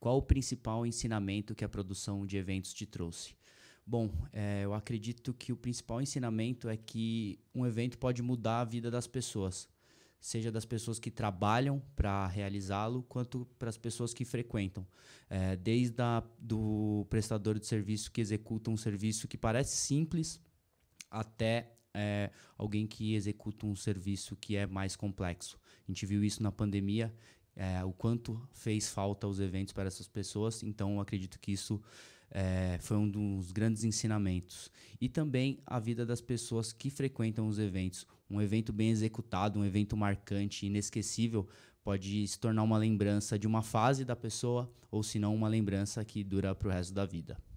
Qual o principal ensinamento que a produção de eventos te trouxe? Bom, é, eu acredito que o principal ensinamento é que um evento pode mudar a vida das pessoas, seja das pessoas que trabalham para realizá-lo, quanto para as pessoas que frequentam. É, desde a, do prestador de serviço que executa um serviço que parece simples, até é, alguém que executa um serviço que é mais complexo. A gente viu isso na pandemia é, o quanto fez falta os eventos para essas pessoas. Então, acredito que isso é, foi um dos grandes ensinamentos. E também a vida das pessoas que frequentam os eventos. Um evento bem executado, um evento marcante, inesquecível, pode se tornar uma lembrança de uma fase da pessoa, ou se não, uma lembrança que dura para o resto da vida.